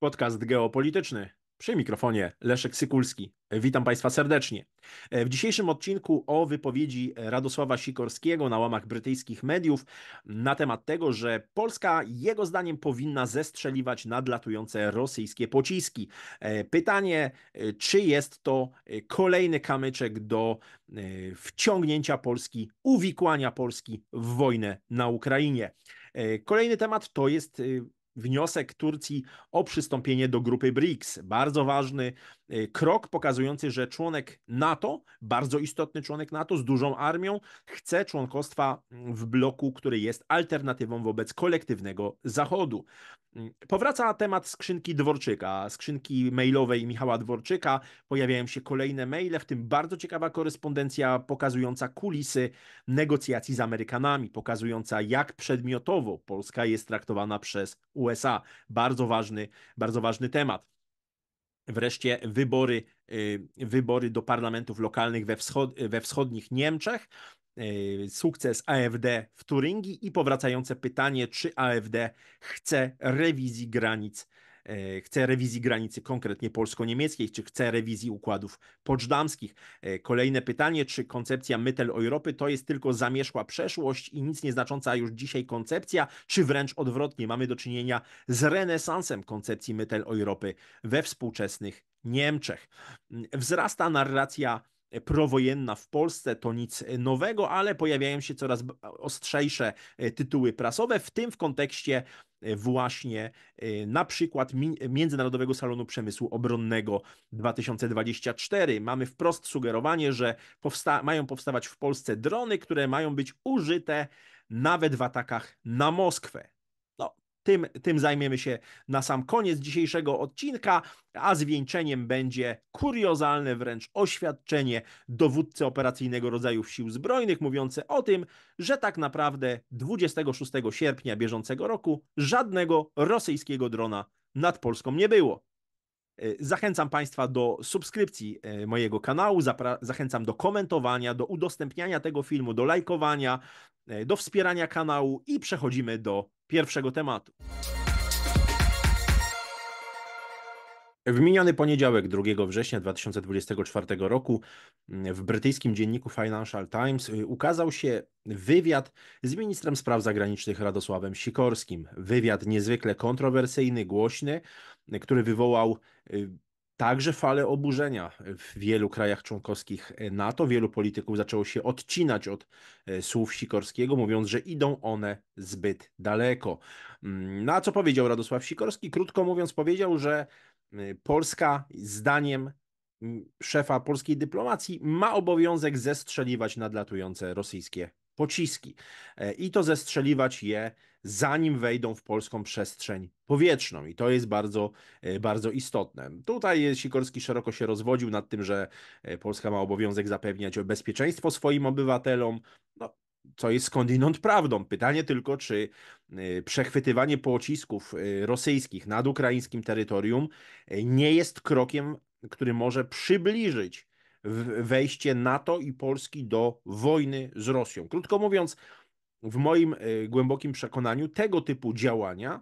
Podcast geopolityczny. Przy mikrofonie Leszek Sykulski. Witam Państwa serdecznie. E, w dzisiejszym odcinku o wypowiedzi Radosława Sikorskiego na łamach brytyjskich mediów na temat tego, że Polska jego zdaniem powinna zestrzeliwać nadlatujące rosyjskie pociski. E, pytanie, e, czy jest to kolejny kamyczek do wciągnięcia Polski, uwikłania Polski w wojnę na Ukrainie. Kolejny temat to jest wniosek Turcji o przystąpienie do grupy BRICS. Bardzo ważny Y, krok pokazujący, że członek NATO, bardzo istotny członek NATO z dużą armią, chce członkostwa mm, w bloku, który jest alternatywą wobec kolektywnego Zachodu. Mm, powraca temat skrzynki Dworczyka, skrzynki mailowej Michała Dworczyka. Pojawiają się kolejne maile, w tym bardzo ciekawa korespondencja pokazująca kulisy negocjacji z Amerykanami, pokazująca jak przedmiotowo Polska jest traktowana przez USA. Bardzo ważny, bardzo ważny temat wreszcie wybory, y, wybory do parlamentów lokalnych we, wschod we wschodnich Niemczech, y, sukces AfD w Turingii i powracające pytanie, czy AfD chce rewizji granic E, chce rewizji granicy konkretnie polsko-niemieckiej, czy chce rewizji układów poczdamskich. E, kolejne pytanie, czy koncepcja mytel Europy to jest tylko zamierzchła przeszłość i nic nieznacząca już dzisiaj koncepcja, czy wręcz odwrotnie, mamy do czynienia z renesansem koncepcji mytel Europy we współczesnych Niemczech. Mm, wzrasta narracja prowojenna w Polsce to nic nowego, ale pojawiają się coraz ostrzejsze e, tytuły prasowe, w tym w kontekście E, właśnie e, na przykład Międzynarodowego Salonu Przemysłu Obronnego 2024. Mamy wprost sugerowanie, że powsta mają powstawać w Polsce drony, które mają być użyte nawet w atakach na Moskwę. Tym, tym zajmiemy się na sam koniec dzisiejszego odcinka, a zwieńczeniem będzie kuriozalne wręcz oświadczenie dowódcy operacyjnego rodzaju sił zbrojnych, mówiące o tym, że tak naprawdę 26 sierpnia bieżącego roku żadnego rosyjskiego drona nad Polską nie było. E, zachęcam Państwa do subskrypcji e, mojego kanału, zachęcam do komentowania, do udostępniania tego filmu, do lajkowania, e, do wspierania kanału i przechodzimy do pierwszego tematu. W miniony poniedziałek, 2 września 2024 roku, mm, w brytyjskim dzienniku Financial Times y, ukazał się wywiad z ministrem spraw zagranicznych Radosławem Sikorskim. Wywiad niezwykle kontrowersyjny, głośny, y, który wywołał y, także falę oburzenia w wielu krajach członkowskich NATO. Wielu polityków zaczęło się odcinać od słów Sikorskiego, mówiąc, że idą one zbyt daleko. Mm, Na no co powiedział Radosław Sikorski? Krótko mówiąc, powiedział, że Y, Polska, zdaniem szefa polskiej dyplomacji, ma obowiązek zestrzeliwać nadlatujące rosyjskie pociski e, i to zestrzeliwać je zanim wejdą w polską przestrzeń powietrzną i to jest bardzo, e, bardzo istotne. Tutaj Sikorski szeroko się rozwodził nad tym, że e, Polska ma obowiązek zapewniać bezpieczeństwo swoim obywatelom. No, co jest skądinąd prawdą. Pytanie tylko, czy y, przechwytywanie pocisków y, rosyjskich nad ukraińskim terytorium y, nie jest krokiem, który może przybliżyć wejście NATO i Polski do wojny z Rosją. Krótko mówiąc, w moim głębokim przekonaniu tego typu działania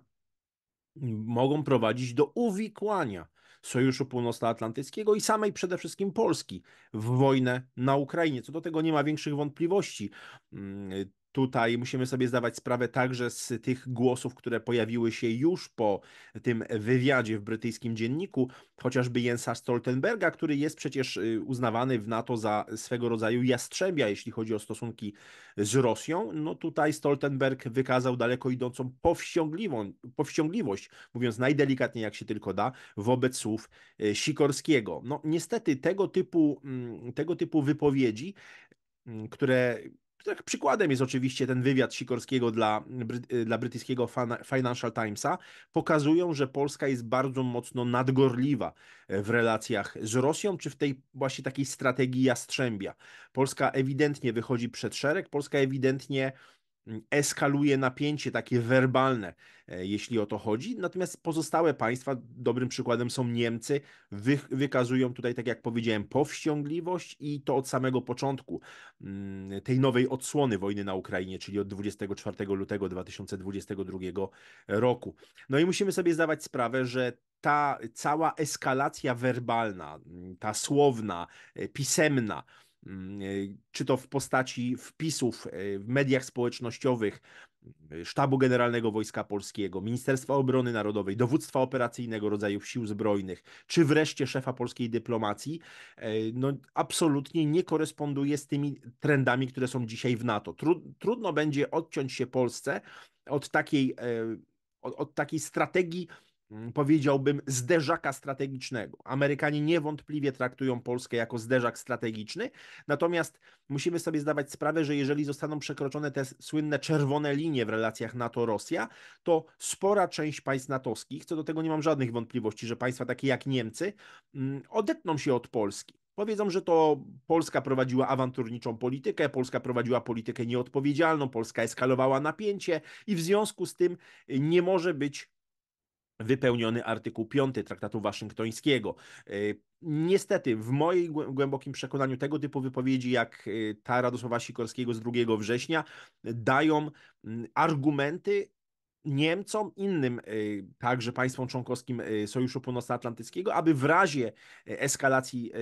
mogą prowadzić do uwikłania Sojuszu Północnoatlantyckiego i samej przede wszystkim Polski w wojnę na Ukrainie. Co do tego nie ma większych wątpliwości. Mm, tutaj musimy sobie zdawać sprawę także z tych głosów, które pojawiły się już po tym wywiadzie w brytyjskim dzienniku, chociażby Jensa Stoltenberga, który jest przecież y, uznawany w NATO za swego rodzaju jastrzębia, jeśli chodzi o stosunki z Rosją. No tutaj Stoltenberg wykazał daleko idącą powściągliwą, powściągliwość, mówiąc najdelikatniej jak się tylko da, wobec słów y, Sikorskiego. No niestety tego typu, mm, tego typu wypowiedzi mm, które tak przykładem jest oczywiście ten wywiad Sikorskiego dla, dla brytyjskiego Financial Timesa. Pokazują, że Polska jest bardzo mocno nadgorliwa e, w relacjach z Rosją, czy w tej właśnie takiej strategii jastrzębia. Polska ewidentnie wychodzi przed szereg, Polska ewidentnie eskaluje napięcie takie werbalne, e, jeśli o to chodzi. Natomiast pozostałe państwa, dobrym przykładem są Niemcy, wy, wykazują tutaj, tak jak powiedziałem, powściągliwość i to od samego początku mm, tej nowej odsłony wojny na Ukrainie, czyli od 24 lutego 2022 roku. No i musimy sobie zdawać sprawę, że ta cała eskalacja werbalna, ta słowna, e, pisemna, Mm, e, czy to w postaci wpisów e, w mediach społecznościowych e, Sztabu Generalnego Wojska Polskiego, Ministerstwa Obrony Narodowej, dowództwa operacyjnego rodzajów sił zbrojnych, czy wreszcie szefa polskiej dyplomacji, no, absolutnie nie koresponduje z tymi trendami, które są dzisiaj w NATO. Trudno będzie odciąć się Polsce od takiej, od, od takiej strategii Mm, powiedziałbym, zderzaka strategicznego. Amerykanie niewątpliwie traktują Polskę jako zderzak strategiczny, natomiast musimy sobie zdawać sprawę, że jeżeli zostaną przekroczone te słynne czerwone linie w relacjach NATO-Rosja, to spora część państw natowskich, co do tego nie mam żadnych wątpliwości, że państwa takie jak Niemcy mm, odetną się od Polski. Powiedzą, że to Polska prowadziła awanturniczą politykę, Polska prowadziła politykę nieodpowiedzialną, Polska eskalowała napięcie i w związku z tym nie może być wypełniony artykuł 5 Traktatu Waszyngtońskiego. E, niestety, w moim głębokim przekonaniu, tego typu wypowiedzi, jak e, ta Radosława Sikorskiego z 2 września, dają mm, argumenty Niemcom, innym e, także państwom członkowskim Sojuszu Północnoatlantyckiego, aby w razie eskalacji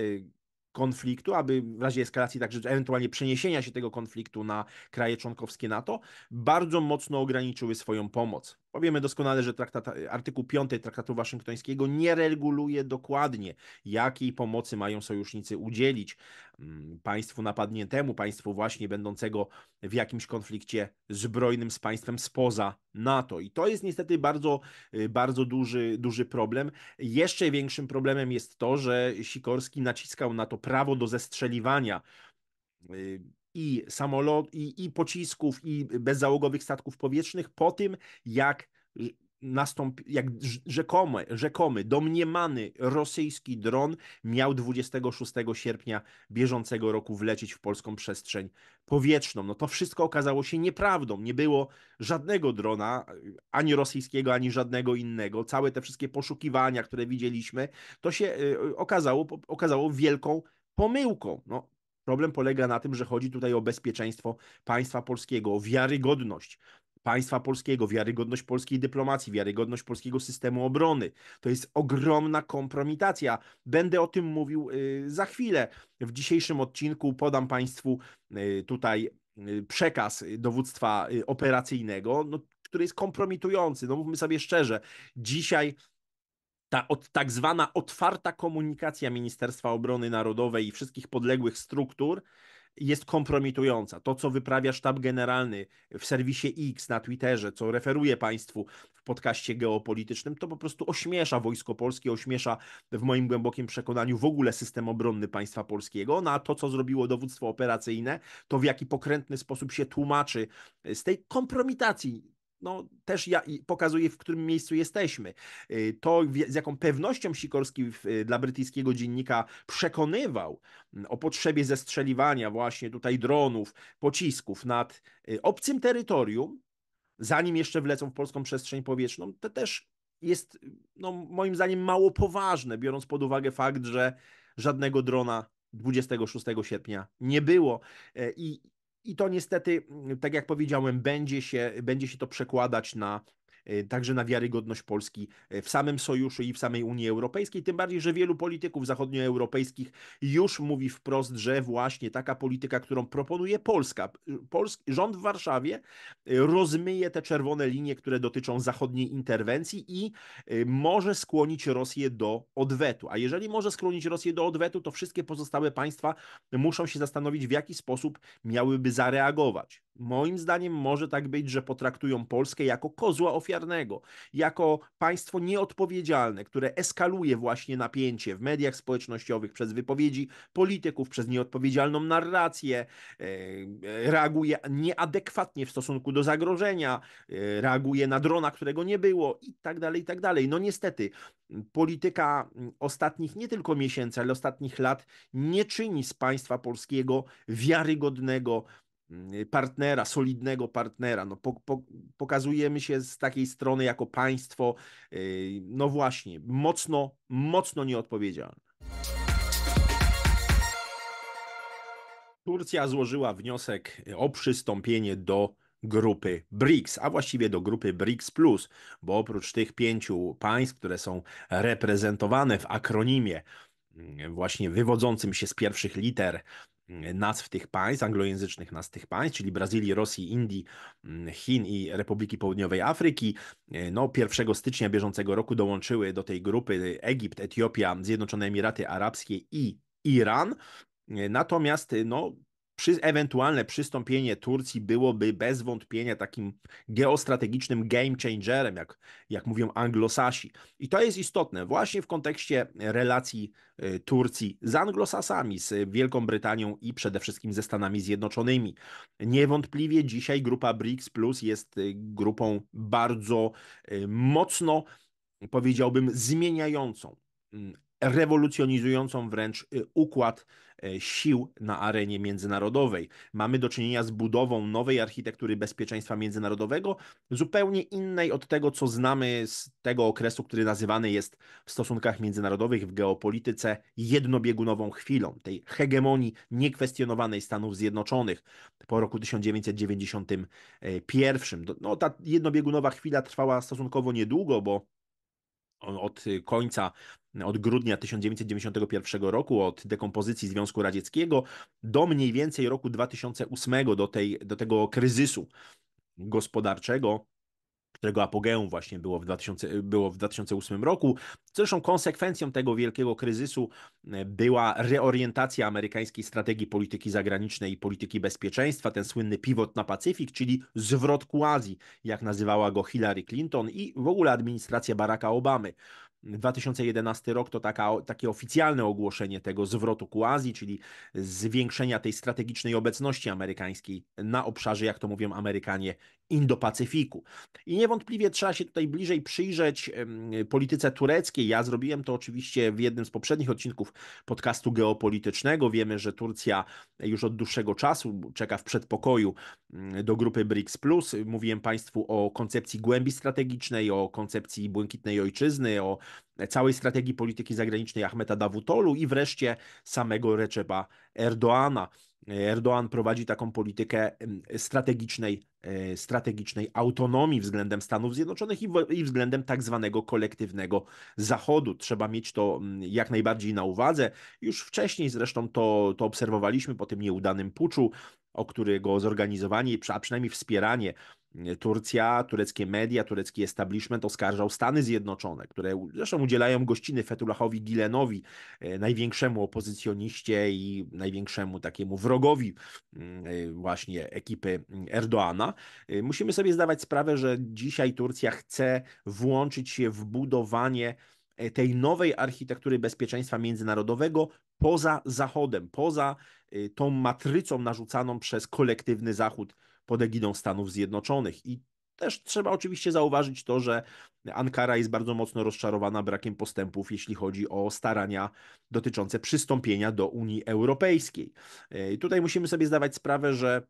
konfliktu, aby w razie eskalacji, także ewentualnie przeniesienia się tego konfliktu na kraje członkowskie NATO, bardzo mocno ograniczyły swoją pomoc. Powiemy doskonale, że traktat, artykuł 5 Traktatu Waszyngtońskiego nie reguluje dokładnie, jakiej pomocy mają sojusznicy udzielić mm, państwu napadniętemu, państwu właśnie będącego w jakimś konflikcie zbrojnym z państwem spoza NATO. I to jest niestety bardzo, y, bardzo duży, duży problem. Jeszcze większym problemem jest to, że Sikorski naciskał na to prawo do zestrzeliwania y, i samolot, i, i pocisków, i bezzałogowych statków powietrznych po tym, jak nastąpi, jak rzekomy, rzekomy, domniemany rosyjski dron miał 26 sierpnia bieżącego roku wlecieć w polską przestrzeń powietrzną. No to wszystko okazało się nieprawdą. Nie było żadnego drona, ani rosyjskiego, ani żadnego innego. Całe te wszystkie poszukiwania, które widzieliśmy, to się y, y, okazało, okazało wielką pomyłką. No, Problem polega na tym, że chodzi tutaj o bezpieczeństwo państwa polskiego, o wiarygodność państwa polskiego, wiarygodność polskiej dyplomacji, wiarygodność polskiego systemu obrony. To jest ogromna kompromitacja. Będę o tym mówił y, za chwilę. W dzisiejszym odcinku podam Państwu y, tutaj y, przekaz dowództwa operacyjnego, no, który jest kompromitujący. No mówmy sobie szczerze, dzisiaj ta od, tak zwana otwarta komunikacja Ministerstwa Obrony Narodowej i wszystkich podległych struktur jest kompromitująca. To, co wyprawia sztab generalny w serwisie X na Twitterze, co referuje Państwu w podcaście geopolitycznym, to po prostu ośmiesza Wojsko Polskie, ośmiesza w moim głębokim przekonaniu w ogóle system obronny państwa polskiego. No a to, co zrobiło dowództwo operacyjne, to w jaki pokrętny sposób się tłumaczy z tej kompromitacji no, też ja, pokazuje, w którym miejscu jesteśmy. Y, to, z jaką pewnością Sikorski w, y, dla brytyjskiego dziennika przekonywał mm, o potrzebie zestrzeliwania właśnie tutaj dronów, pocisków nad y, obcym terytorium, zanim jeszcze wlecą w polską przestrzeń powietrzną, to też jest no, moim zdaniem mało poważne, biorąc pod uwagę fakt, że żadnego drona 26 sierpnia nie było. I i to niestety, tak jak powiedziałem, będzie się, będzie się to przekładać na Y, także na wiarygodność Polski y, w samym sojuszu i w samej Unii Europejskiej. Tym bardziej, że wielu polityków zachodnioeuropejskich już mówi wprost, że właśnie taka polityka, którą proponuje Polska, y, Polski rząd w Warszawie rozmyje te czerwone linie, które dotyczą zachodniej interwencji i może skłonić Rosję do odwetu. A jeżeli może skłonić Rosję do odwetu, to wszystkie pozostałe państwa muszą się zastanowić, w jaki sposób miałyby zareagować. Moim zdaniem może tak być, że potraktują Polskę jako kozła ofiarnego ofiarnego, jako państwo nieodpowiedzialne, które eskaluje właśnie napięcie w mediach społecznościowych przez wypowiedzi polityków, przez nieodpowiedzialną narrację, e, e, reaguje nieadekwatnie w stosunku do zagrożenia, e, reaguje na drona, którego nie było i tak dalej, i tak dalej. No niestety, polityka mm, ostatnich nie tylko miesięcy, ale ostatnich lat nie czyni z państwa polskiego wiarygodnego, Mm, y, partnera, solidnego partnera. No, po, po, pokazujemy się z takiej strony jako państwo, y, no właśnie, mocno, mocno nieodpowiedzialne. Turcja złożyła wniosek y, o przystąpienie do grupy BRICS, a właściwie do grupy BRICS, bo oprócz tych pięciu państw, które są reprezentowane w akronimie, mm, właśnie wywodzącym się z pierwszych liter Mm, nazw tych państw, anglojęzycznych nazw tych państw, czyli Brazylii, Rosji, Indii, mm, Chin i Republiki Południowej Afryki. E, no, 1 stycznia bieżącego roku dołączyły do tej grupy Egipt, Etiopia, Zjednoczone Emiraty Arabskie i Iran. E, natomiast no, przy, ewentualne przystąpienie Turcji byłoby bez wątpienia takim geostrategicznym game changerem, jak, jak mówią anglosasi. I to jest istotne właśnie w kontekście relacji y, Turcji z anglosasami, z Wielką Brytanią i przede wszystkim ze Stanami Zjednoczonymi. Niewątpliwie dzisiaj grupa BRICS Plus jest y, grupą bardzo y, mocno, powiedziałbym, zmieniającą mm, rewolucjonizującą wręcz układ E, sił na arenie międzynarodowej. Mamy do czynienia z budową nowej architektury bezpieczeństwa międzynarodowego, zupełnie innej od tego, co znamy z tego okresu, który nazywany jest w stosunkach międzynarodowych, w geopolityce jednobiegunową chwilą, tej hegemonii niekwestionowanej Stanów Zjednoczonych po roku 1991. No, ta jednobiegunowa chwila trwała stosunkowo niedługo, bo od końca od grudnia 1991 roku, od dekompozycji Związku Radzieckiego do mniej więcej roku 2008, do, tej, do tego kryzysu gospodarczego, którego apogeum właśnie było w, 2000, było w 2008 roku. Zresztą konsekwencją tego wielkiego kryzysu e, była reorientacja amerykańskiej strategii polityki zagranicznej i polityki bezpieczeństwa, ten słynny pivot na Pacyfik, czyli zwrot ku Azji, jak nazywała go Hillary Clinton i w ogóle administracja Baracka Obamy. 2011 rok to taka, takie oficjalne ogłoszenie tego zwrotu ku Azji, czyli zwiększenia tej strategicznej obecności amerykańskiej na obszarze, jak to mówią Amerykanie, Indo-Pacyfiku. I niewątpliwie trzeba się tutaj bliżej przyjrzeć polityce tureckiej. Ja zrobiłem to oczywiście w jednym z poprzednich odcinków podcastu geopolitycznego. Wiemy, że Turcja już od dłuższego czasu czeka w przedpokoju mm, do grupy BRICS. Mówiłem Państwu o koncepcji głębi strategicznej, o koncepcji błękitnej ojczyzny, o całej strategii polityki zagranicznej Ahmeta Davutolu i wreszcie samego Recepa Erdoana. Erdoğan prowadzi taką politykę strategicznej, e, strategicznej autonomii względem Stanów Zjednoczonych i, i względem tak zwanego kolektywnego Zachodu. Trzeba mieć to jak najbardziej na uwadze. Już wcześniej zresztą to, to obserwowaliśmy po tym nieudanym puczu o którego zorganizowanie, a przynajmniej wspieranie mm, Turcja, tureckie media, turecki establishment oskarżał Stany Zjednoczone, które zresztą udzielają gościny Fetulahowi Gilenowi, e, największemu opozycjoniście i największemu takiemu wrogowi mm, e, właśnie ekipy mm, Erdoana. E, musimy sobie zdawać sprawę, że dzisiaj Turcja chce włączyć się w budowanie tej nowej architektury bezpieczeństwa międzynarodowego, poza Zachodem, poza y, tą matrycą narzucaną przez kolektywny Zachód pod egidą Stanów Zjednoczonych. I też trzeba oczywiście zauważyć to, że Ankara jest bardzo mocno rozczarowana brakiem postępów, jeśli chodzi o starania dotyczące przystąpienia do Unii Europejskiej. I y, tutaj musimy sobie zdawać sprawę, że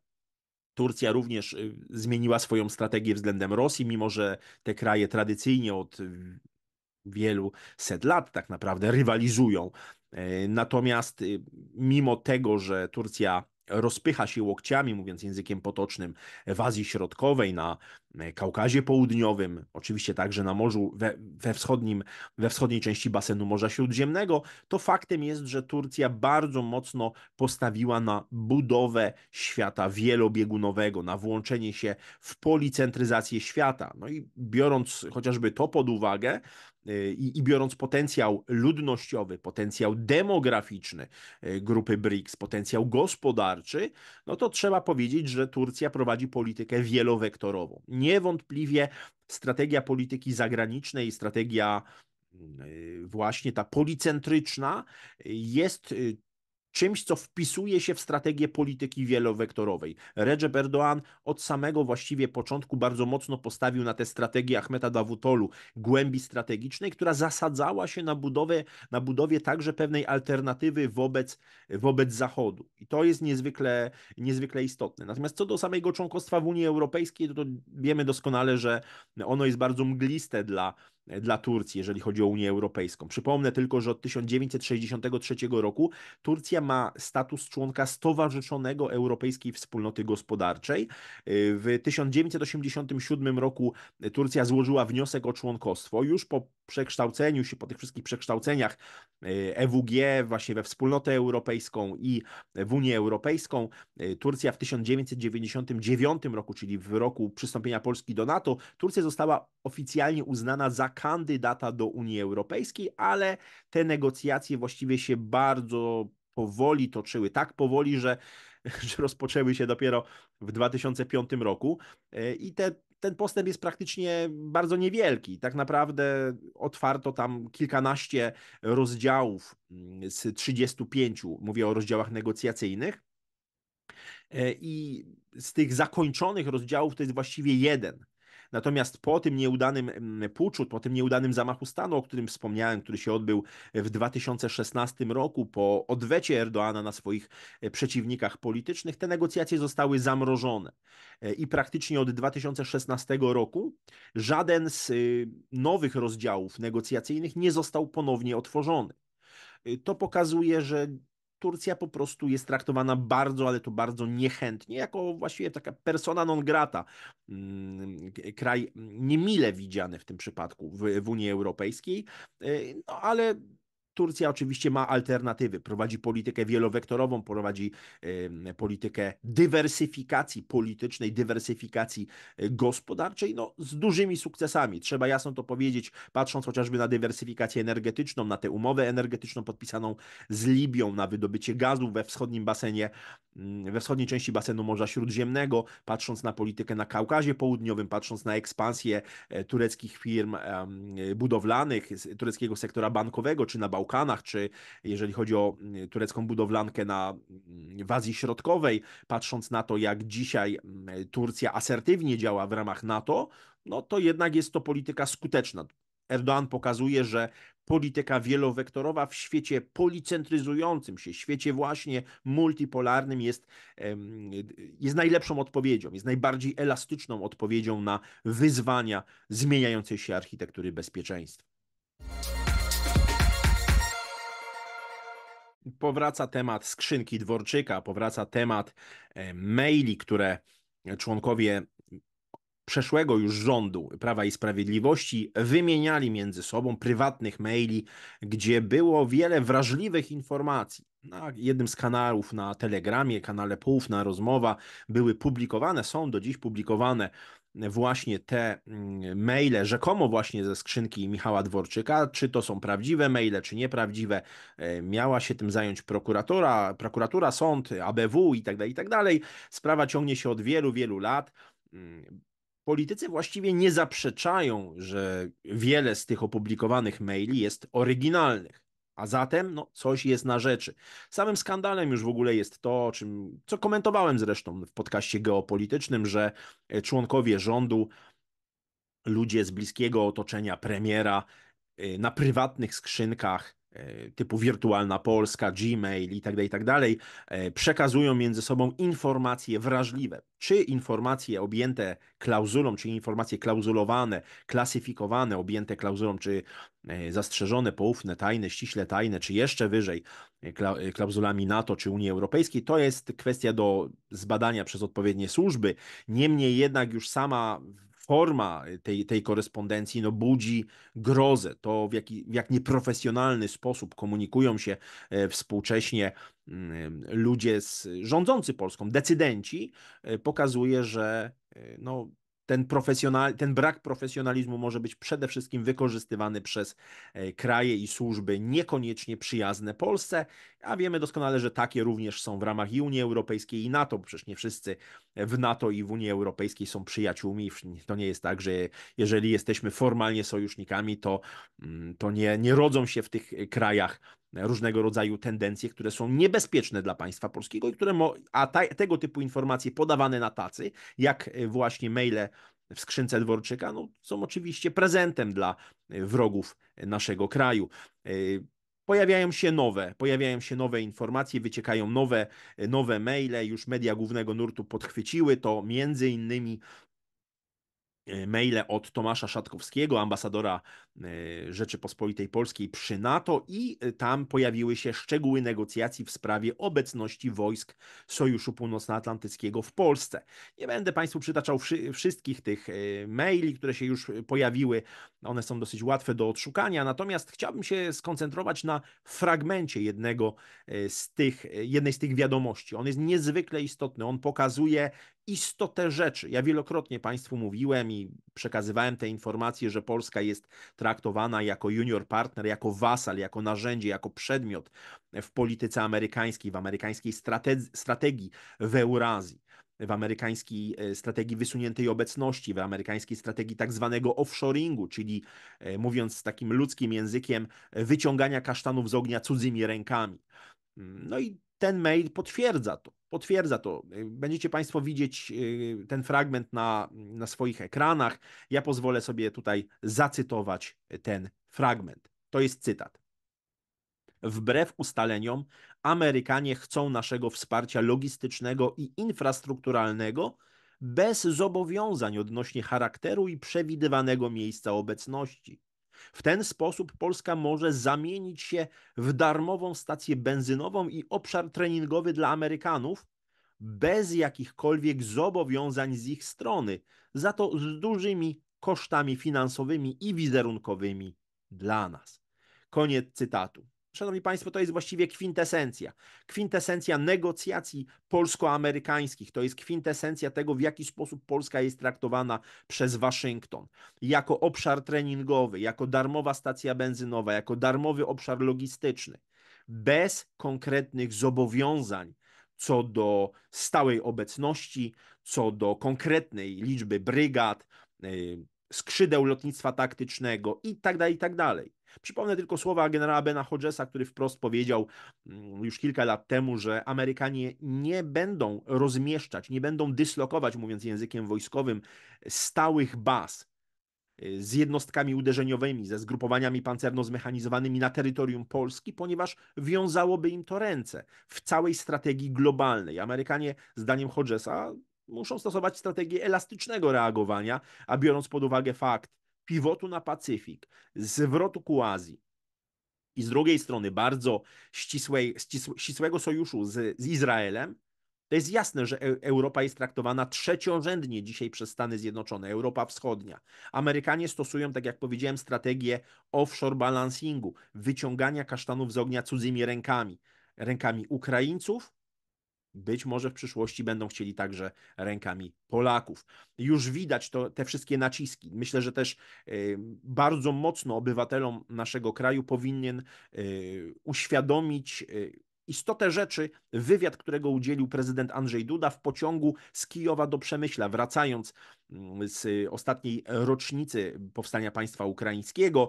Turcja również y, zmieniła swoją strategię względem Rosji, mimo że te kraje tradycyjnie od wielu set lat tak naprawdę rywalizują E, natomiast y, mimo tego, że Turcja rozpycha się łokciami, mówiąc językiem potocznym, w Azji Środkowej, na e, Kaukazie Południowym, oczywiście także na morzu we, we, wschodnim, we wschodniej części basenu Morza Śródziemnego, to faktem jest, że Turcja bardzo mocno postawiła na budowę świata wielobiegunowego, na włączenie się w policentryzację świata. No i biorąc chociażby to pod uwagę, i, i biorąc potencjał ludnościowy, potencjał demograficzny e, grupy BRICS, potencjał gospodarczy, no to trzeba powiedzieć, że Turcja prowadzi politykę wielowektorową. Niewątpliwie strategia polityki zagranicznej, strategia mm, e, właśnie ta policentryczna jest e, czymś, co wpisuje się w strategię polityki wielowektorowej. Recep Erdoğan od samego właściwie początku bardzo mocno postawił na tę strategię Ahmeta Davutolu, głębi strategicznej, która zasadzała się na, budowie, na budowie także pewnej alternatywy wobec, wobec Zachodu. I to jest niezwykle, niezwykle istotne. Natomiast co do samego członkostwa w Unii Europejskiej, to, to wiemy doskonale, że ono jest bardzo mgliste dla E, dla Turcji, jeżeli chodzi o Unię Europejską. Przypomnę tylko, że od 1963 roku Turcja ma status członka Stowarzyszonego Europejskiej Wspólnoty Gospodarczej. E, w 1987 roku Turcja złożyła wniosek o członkostwo. Już po przekształceniu się, po tych wszystkich przekształceniach EWG e właśnie we Wspólnotę Europejską i w Unię Europejską, Turcja w 1999 roku, czyli w roku przystąpienia Polski do NATO, Turcja została oficjalnie uznana za kandydata do Unii Europejskiej, ale te negocjacje właściwie się bardzo powoli toczyły, tak powoli, że, że rozpoczęły się dopiero w 2005 roku e, i te, ten postęp jest praktycznie bardzo niewielki. Tak naprawdę otwarto tam kilkanaście rozdziałów mm, z 35, mówię o rozdziałach negocjacyjnych. E, I z tych zakończonych rozdziałów to jest właściwie jeden Natomiast po tym nieudanym mm, puczu, po tym nieudanym zamachu stanu, o którym wspomniałem, który się odbył w 2016 roku po odwecie Erdoana na swoich e, przeciwnikach politycznych, te negocjacje zostały zamrożone. E, I praktycznie od 2016 roku żaden z y, nowych rozdziałów negocjacyjnych nie został ponownie otworzony. E, to pokazuje, że Turcja po prostu jest traktowana bardzo, ale to bardzo niechętnie, jako właściwie taka persona non grata. Mm, kraj niemile widziany w tym przypadku w, w Unii Europejskiej, y, no ale Turcja oczywiście ma alternatywy. Prowadzi politykę wielowektorową, prowadzi politykę dywersyfikacji politycznej, dywersyfikacji e, gospodarczej, no z dużymi sukcesami. Trzeba jasno to powiedzieć, patrząc chociażby na dywersyfikację energetyczną, na tę umowę energetyczną podpisaną z Libią, na wydobycie gazu we wschodnim basenie, mm, we wschodniej części basenu Morza Śródziemnego, patrząc na politykę na Kaukazie Południowym, patrząc na ekspansję e, tureckich firm budowlanych, tureckiego sektora bankowego czy na Bałkanach, Bałkanach, czy jeżeli chodzi o mm, turecką budowlankę na, mm, w Azji Środkowej, patrząc na to, jak dzisiaj mm, Turcja asertywnie działa w ramach NATO, no to jednak jest to polityka skuteczna. Erdoğan pokazuje, że polityka wielowektorowa w świecie policentryzującym się, świecie właśnie multipolarnym jest, jest najlepszą odpowiedzią, jest najbardziej elastyczną odpowiedzią na wyzwania zmieniającej się architektury bezpieczeństwa. powraca temat skrzynki Dworczyka, powraca temat e, maili, które członkowie przeszłego już rządu Prawa i Sprawiedliwości wymieniali między sobą prywatnych maili, gdzie było wiele wrażliwych informacji. Na jednym z kanałów na Telegramie, kanale Poufna Rozmowa, były publikowane, są do dziś publikowane właśnie te mm, maile, rzekomo właśnie ze skrzynki Michała Dworczyka, czy to są prawdziwe maile, czy nieprawdziwe, e, miała się tym zająć prokuratura, prokuratura sąd, ABW tak itd. Tak Sprawa ciągnie się od wielu, wielu lat. Mm, politycy właściwie nie zaprzeczają, że wiele z tych opublikowanych maili jest oryginalnych. A zatem no, coś jest na rzeczy. Samym skandalem już w ogóle jest to, czym, co komentowałem zresztą w podcaście geopolitycznym, że e, członkowie rządu, ludzie z bliskiego otoczenia premiera e, na prywatnych skrzynkach E, typu Wirtualna Polska, Gmail i tak dalej, tak dalej, e, przekazują między sobą informacje wrażliwe, czy informacje objęte klauzulą, czy informacje klauzulowane, klasyfikowane, objęte klauzulą, czy e, zastrzeżone, poufne, tajne, ściśle tajne, czy jeszcze wyżej klauzulami NATO czy Unii Europejskiej, to jest kwestia do zbadania przez odpowiednie służby. Niemniej jednak już sama forma y, tej, tej korespondencji no, budzi grozę. To, w, jaki, w jak nieprofesjonalny sposób komunikują się e, współcześnie mm, ludzie z, rządzący Polską, decydenci, e, pokazuje, że e, no, ten, profesjonal, ten brak profesjonalizmu może być przede wszystkim wykorzystywany przez kraje i służby niekoniecznie przyjazne Polsce a wiemy doskonale, że takie również są w ramach i Unii Europejskiej i NATO. Przecież nie wszyscy w NATO i w Unii Europejskiej są przyjaciółmi. To nie jest tak, że jeżeli jesteśmy formalnie sojusznikami, to, mm, to nie, nie rodzą się w tych krajach różnego rodzaju tendencje, które są niebezpieczne dla państwa polskiego i które, a ta, tego typu informacje podawane na tacy, jak e, właśnie maile w skrzynce Dworczyka, no, są oczywiście prezentem dla e, wrogów naszego kraju. E, pojawiają się nowe, pojawiają się nowe informacje, wyciekają nowe, e, nowe maile, już media głównego nurtu podchwyciły to między innymi E, maile od Tomasza Szatkowskiego, ambasadora e, Rzeczypospolitej Polskiej przy NATO, i e, tam pojawiły się szczegóły negocjacji w sprawie obecności wojsk Sojuszu Północnoatlantyckiego w Polsce. Nie będę Państwu przytaczał wszy wszystkich tych maili, które się już pojawiły, one są dosyć łatwe do odszukania, natomiast chciałbym się skoncentrować na fragmencie jednego z tych, jednej z tych wiadomości. On jest niezwykle istotny, on pokazuje, istotę rzeczy. Ja wielokrotnie Państwu mówiłem i przekazywałem te informacje, że Polska jest traktowana jako junior partner, jako wasal, jako narzędzie, jako przedmiot w polityce amerykańskiej, w amerykańskiej strategii, strategii w Eurazji w amerykańskiej e, strategii wysuniętej obecności, w amerykańskiej strategii tak zwanego offshoringu, czyli e, mówiąc takim ludzkim językiem, wyciągania kasztanów z ognia cudzymi rękami. Mm, no i ten mail potwierdza to. Potwierdza to. Y, będziecie Państwo widzieć y, ten fragment na, na swoich ekranach. Ja pozwolę sobie tutaj zacytować ten fragment. To jest cytat. Wbrew ustaleniom, Amerykanie chcą naszego wsparcia logistycznego i infrastrukturalnego bez zobowiązań odnośnie charakteru i przewidywanego miejsca obecności. W ten sposób Polska może zamienić się w darmową stację benzynową i obszar treningowy dla Amerykanów bez jakichkolwiek zobowiązań z ich strony, za to z dużymi kosztami finansowymi i wizerunkowymi dla nas. Koniec cytatu. Szanowni Państwo, to jest właściwie kwintesencja. Kwintesencja negocjacji polsko-amerykańskich. To jest kwintesencja tego, w jaki sposób Polska jest traktowana przez Waszyngton. Jako obszar treningowy, jako darmowa stacja benzynowa, jako darmowy obszar logistyczny. Bez konkretnych zobowiązań co do stałej obecności, co do konkretnej liczby brygad, y, skrzydeł lotnictwa taktycznego i tak dalej, i tak dalej. Przypomnę tylko słowa generała Bena Hodgesa, który wprost powiedział mm, już kilka lat temu, że Amerykanie nie będą rozmieszczać, nie będą dyslokować, mówiąc językiem wojskowym, stałych baz y, z jednostkami uderzeniowymi, ze zgrupowaniami pancerno-zmechanizowanymi na terytorium Polski, ponieważ wiązałoby im to ręce w całej strategii globalnej. Amerykanie, zdaniem Hodgesa, muszą stosować strategię elastycznego reagowania, a biorąc pod uwagę fakt, pivotu na Pacyfik, zwrotu ku Azji i z drugiej strony bardzo ścisłej, ścisłego sojuszu z, z Izraelem, to jest jasne, że Europa jest traktowana trzeciorzędnie dzisiaj przez Stany Zjednoczone, Europa Wschodnia. Amerykanie stosują, tak jak powiedziałem, strategię offshore balancingu, wyciągania kasztanów z ognia cudzymi rękami. Rękami Ukraińców, być może w przyszłości będą chcieli także rękami Polaków. Już widać to, te wszystkie naciski. Myślę, że też y, bardzo mocno obywatelom naszego kraju powinien y, uświadomić y, istotę rzeczy wywiad, którego udzielił prezydent Andrzej Duda w pociągu z Kijowa do Przemyśla, wracając mm, z ostatniej rocznicy powstania państwa ukraińskiego.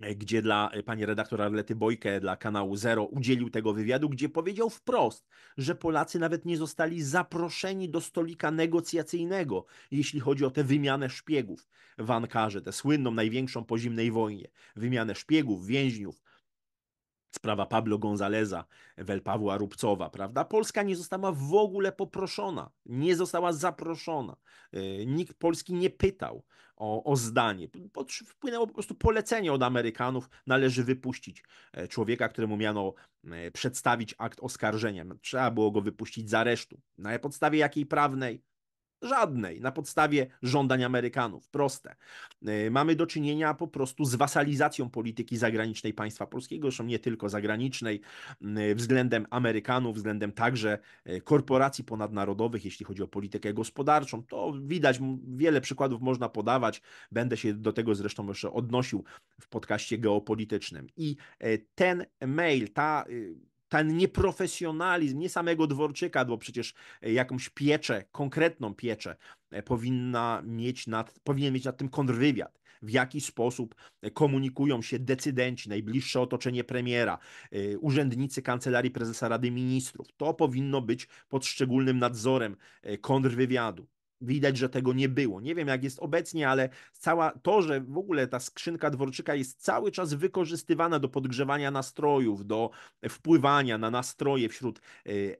E, gdzie dla e, pani redaktor Arlety Bojkę dla kanału Zero udzielił tego wywiadu, gdzie powiedział wprost, że Polacy nawet nie zostali zaproszeni do stolika negocjacyjnego, jeśli chodzi o tę wymianę szpiegów w Ankarze, tę słynną, największą po zimnej wojnie, wymianę szpiegów, więźniów, sprawa Pablo Gonzaleza, Wel Pawła Rubcowa, prawda? Polska nie została w ogóle poproszona, nie została zaproszona. E, nikt Polski nie pytał o, o zdanie. Wpłynęło po prostu polecenie od Amerykanów, należy wypuścić e, człowieka, któremu miano e, przedstawić akt oskarżenia. Trzeba było go wypuścić z aresztu. Na podstawie jakiej prawnej? Żadnej, na podstawie żądań Amerykanów. Proste. Y, mamy do czynienia po prostu z wasalizacją polityki zagranicznej państwa polskiego, zresztą nie tylko zagranicznej, y, względem Amerykanów, względem także y, korporacji ponadnarodowych, jeśli chodzi o politykę gospodarczą. To widać, wiele przykładów można podawać. Będę się do tego zresztą jeszcze odnosił w podcaście geopolitycznym. I ten mail, ta ten nieprofesjonalizm, nie samego Dworczyka, bo przecież e, jakąś pieczę, konkretną pieczę e, powinna mieć nad, powinien mieć nad tym kontrwywiad. W jaki sposób e, komunikują się decydenci, najbliższe otoczenie premiera, urzędnicy Kancelarii Prezesa Rady Ministrów. To powinno być pod szczególnym nadzorem kontrwywiadu widać, że tego nie było. Nie wiem, jak jest obecnie, ale cała to, że w ogóle ta skrzynka dworczyka jest cały czas wykorzystywana do podgrzewania nastrojów, do wpływania na nastroje wśród e,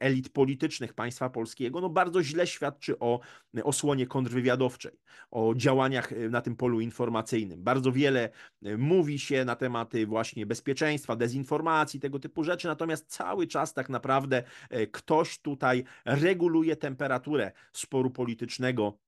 elit politycznych państwa polskiego, no bardzo źle świadczy o e, osłonie kontrwywiadowczej, o działaniach e, na tym polu informacyjnym. Bardzo wiele mówi się na tematy właśnie bezpieczeństwa, dezinformacji, tego typu rzeczy, natomiast cały czas tak naprawdę ktoś tutaj reguluje temperaturę sporu politycznego związanego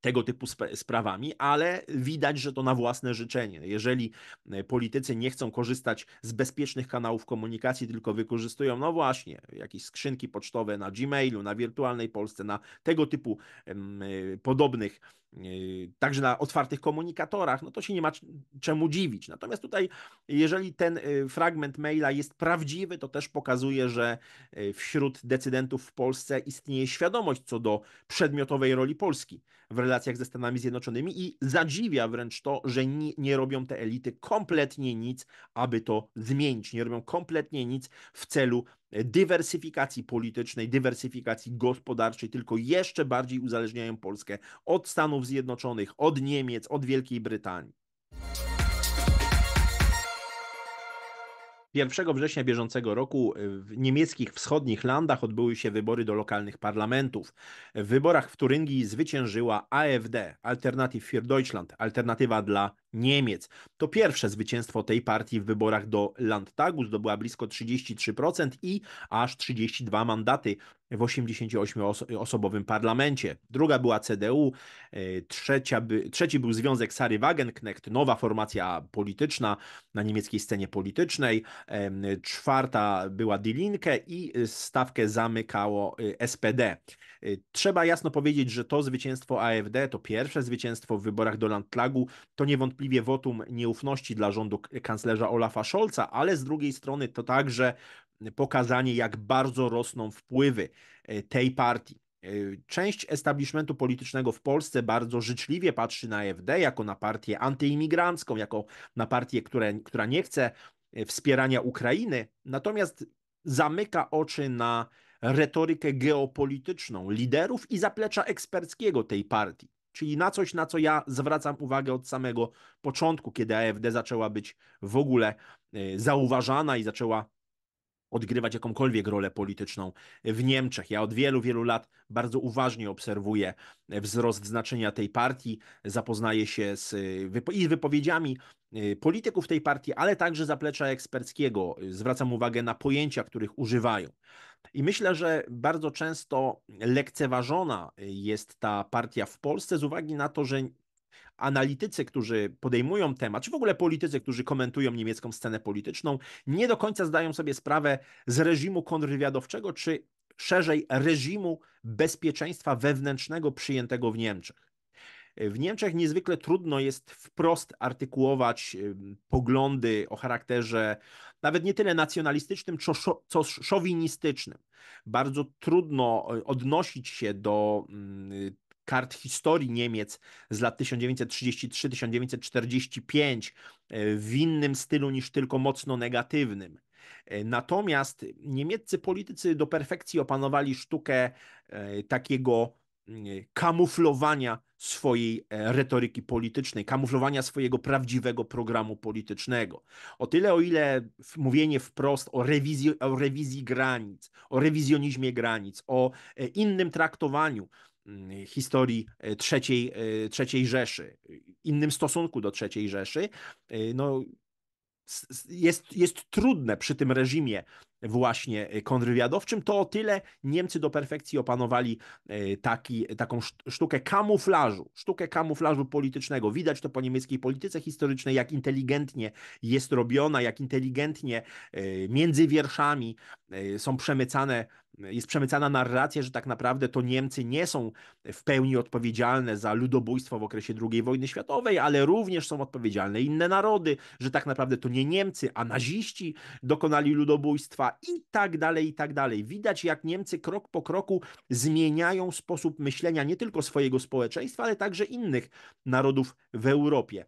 tego typu sprawami, ale widać, że to na własne życzenie. Jeżeli e, politycy nie chcą korzystać z bezpiecznych kanałów komunikacji, tylko wykorzystują, no właśnie, jakieś skrzynki pocztowe na Gmailu, na Wirtualnej Polsce, na tego typu e, podobnych Yy, także na otwartych komunikatorach, no to się nie ma czemu dziwić. Natomiast tutaj, jeżeli ten y, fragment maila jest prawdziwy, to też pokazuje, że y, wśród decydentów w Polsce istnieje świadomość co do przedmiotowej roli Polski w relacjach ze Stanami Zjednoczonymi i zadziwia wręcz to, że nie, nie robią te elity kompletnie nic, aby to zmienić. Nie robią kompletnie nic w celu dywersyfikacji politycznej, dywersyfikacji gospodarczej, tylko jeszcze bardziej uzależniają Polskę od Stanów Zjednoczonych, od Niemiec, od Wielkiej Brytanii. 1 września bieżącego roku w niemieckich wschodnich landach odbyły się wybory do lokalnych parlamentów. W wyborach w Turyngii zwyciężyła AfD, Alternative für Deutschland, alternatywa dla Niemiec. To pierwsze zwycięstwo tej partii w wyborach do Landtagu zdobyła blisko 33% i aż 32 mandaty w 88-osobowym parlamencie. Druga była CDU, e, trzecia by, trzeci był Związek Sary Wagenknecht, nowa formacja polityczna na niemieckiej scenie politycznej, czwarta była Die Linke i stawkę zamykało e, SPD. Y, trzeba jasno powiedzieć, że to zwycięstwo AfD, to pierwsze zwycięstwo w wyborach do Landtagu, to niewątpliwie wotum nieufności dla rządu kanclerza Olafa Scholza, ale z drugiej strony to także pokazanie, jak bardzo rosną wpływy y, tej partii. Y, część establishmentu politycznego w Polsce bardzo życzliwie patrzy na AfD jako na partię antyimigrancką, jako na partię, które, która nie chce wspierania Ukrainy, natomiast zamyka oczy na retorykę geopolityczną liderów i zaplecza eksperckiego tej partii. Czyli na coś, na co ja zwracam uwagę od samego początku, kiedy AfD zaczęła być w ogóle y, zauważana i zaczęła odgrywać jakąkolwiek rolę polityczną w Niemczech. Ja od wielu, wielu lat bardzo uważnie obserwuję wzrost znaczenia tej partii, zapoznaję się z y, wypo i wypowiedziami y, polityków tej partii, ale także zaplecza eksperckiego. Zwracam uwagę na pojęcia, których używają. I myślę, że bardzo często lekceważona jest ta partia w Polsce z uwagi na to, że analitycy, którzy podejmują temat, czy w ogóle politycy, którzy komentują niemiecką scenę polityczną, nie do końca zdają sobie sprawę z reżimu kontrwywiadowczego, czy szerzej reżimu bezpieczeństwa wewnętrznego przyjętego w Niemczech. W Niemczech niezwykle trudno jest wprost artykułować poglądy o charakterze nawet nie tyle nacjonalistycznym, co, szowinistycznym. Bardzo trudno y, odnosić się do mm, y, kart historii Niemiec z lat 1933-1945 y, w innym stylu niż tylko mocno negatywnym. Natomiast niemieccy politycy do perfekcji opanowali sztukę takiego kamuflowania swojej e, retoryki politycznej, kamuflowania swojego prawdziwego programu politycznego. O tyle, o ile mówienie wprost o rewizji, o rewizji granic, o rewizjonizmie granic, o e, innym traktowaniu mm, historii e, trzeciej, trzeciej Rzeszy, innym stosunku do trzeciej Rzeszy, no, jest, jest trudne przy tym reżimie właśnie e, kontrwywiadowczym, to o tyle Niemcy do perfekcji opanowali e, taki, taką sztukę kamuflażu, sztukę kamuflażu politycznego. Widać to po niemieckiej polityce historycznej, jak inteligentnie jest robiona, jak inteligentnie e, między wierszami są przemycane jest przemycana narracja, że tak naprawdę to Niemcy nie są w pełni odpowiedzialne za ludobójstwo w okresie II wojny światowej, ale również są odpowiedzialne inne narody, że tak naprawdę to nie Niemcy, a naziści dokonali ludobójstwa i tak dalej, i tak dalej. Widać, jak Niemcy krok po kroku zmieniają sposób myślenia nie tylko swojego społeczeństwa, ale także innych narodów w Europie.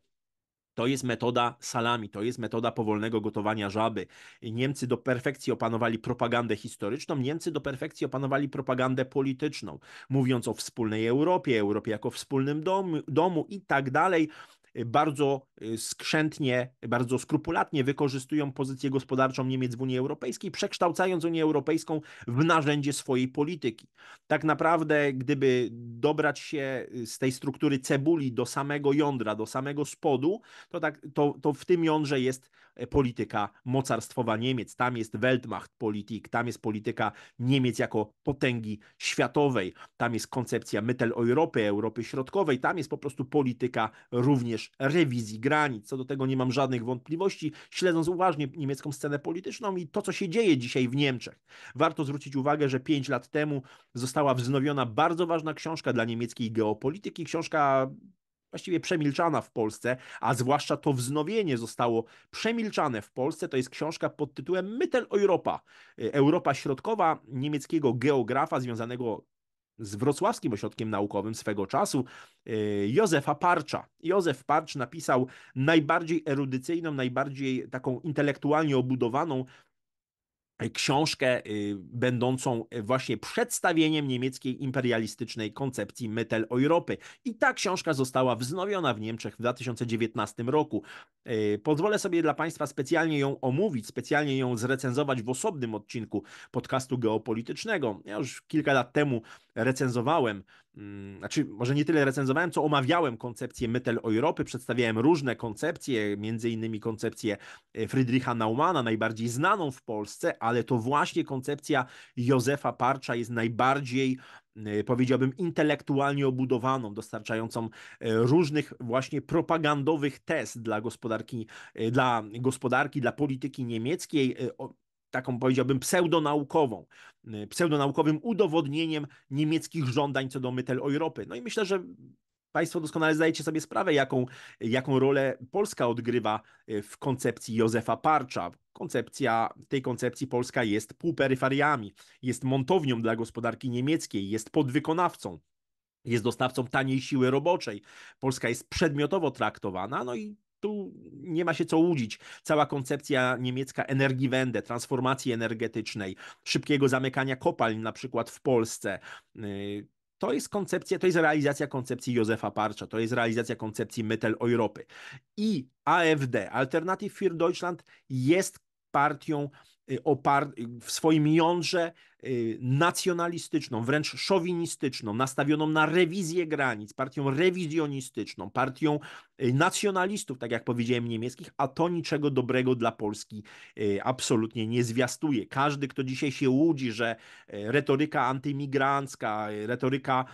To jest metoda salami, to jest metoda powolnego gotowania żaby. Niemcy do perfekcji opanowali propagandę historyczną, Niemcy do perfekcji opanowali propagandę polityczną, mówiąc o wspólnej Europie, Europie jako wspólnym domu, domu i tak dalej. Y, bardzo y, skrzętnie, bardzo skrupulatnie wykorzystują pozycję gospodarczą Niemiec w Unii Europejskiej, przekształcając Unię Europejską w narzędzie swojej polityki. Tak naprawdę, gdyby dobrać się y, z tej struktury cebuli do samego jądra, do samego spodu, to, tak, to, to w tym jądrze jest E, polityka mocarstwowa Niemiec, tam jest Weltmachtpolitik, tam jest polityka Niemiec jako potęgi światowej, tam jest koncepcja Mittel Europy, Europy Środkowej, tam jest po prostu polityka również rewizji granic. Co do tego nie mam żadnych wątpliwości, śledząc uważnie niemiecką scenę polityczną i to, co się dzieje dzisiaj w Niemczech. Warto zwrócić uwagę, że pięć lat temu została wznowiona bardzo ważna książka dla niemieckiej geopolityki, książka właściwie przemilczana w Polsce, a zwłaszcza to wznowienie zostało przemilczane w Polsce. To jest książka pod tytułem Mytel Europa. Y, Europa Środkowa niemieckiego geografa związanego z Wrocławskim Ośrodkiem Naukowym swego czasu, y, Józefa Parcza. Józef Parcz napisał najbardziej erudycyjną, najbardziej taką intelektualnie obudowaną książkę y, będącą y, właśnie przedstawieniem niemieckiej imperialistycznej koncepcji Metel Europy. I ta książka została wznowiona w Niemczech w 2019 roku. Y, pozwolę sobie dla Państwa specjalnie ją omówić, specjalnie ją zrecenzować w osobnym odcinku podcastu geopolitycznego. Ja już kilka lat temu recenzowałem Mm, znaczy może nie tyle recenzowałem, co omawiałem koncepcję Metal Europy, przedstawiałem różne koncepcje, między innymi koncepcję e, Friedricha Naumana, najbardziej znaną w Polsce, ale to właśnie koncepcja Józefa Parcza jest najbardziej e, powiedziałbym intelektualnie obudowaną, dostarczającą e, różnych właśnie propagandowych test dla gospodarki, dla gospodarki, dla polityki niemieckiej, taką powiedziałbym pseudonaukową, y, pseudonaukowym udowodnieniem niemieckich żądań co do Europy. No i myślę, że Państwo doskonale zdajecie sobie sprawę, jaką, jaką rolę Polska odgrywa y, w koncepcji Józefa Parcza. Koncepcja tej koncepcji Polska jest półperyferiami, jest montownią dla gospodarki niemieckiej, jest podwykonawcą jest dostawcą taniej siły roboczej. Polska jest przedmiotowo traktowana, no i tu nie ma się co łudzić. Cała koncepcja niemiecka Energiewende, transformacji energetycznej, szybkiego zamykania kopalń na przykład w Polsce, y, to jest koncepcja, to jest realizacja koncepcji Józefa Parcza, to jest realizacja koncepcji Metal Europy. I AfD, Alternative für Deutschland, jest partią Y, y, w swoim jądrze y, nacjonalistyczną, wręcz szowinistyczną, nastawioną na rewizję granic, partią rewizjonistyczną, partią nacjonalistów, tak jak powiedziałem, niemieckich, a to niczego dobrego dla Polski absolutnie nie zwiastuje. Każdy, kto dzisiaj się łudzi, że retoryka antymigrancka, retoryka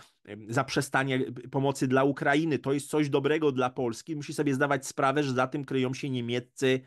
zaprzestania pomocy dla Ukrainy to jest coś dobrego dla Polski, musi sobie zdawać sprawę, że za tym kryją się niemieccy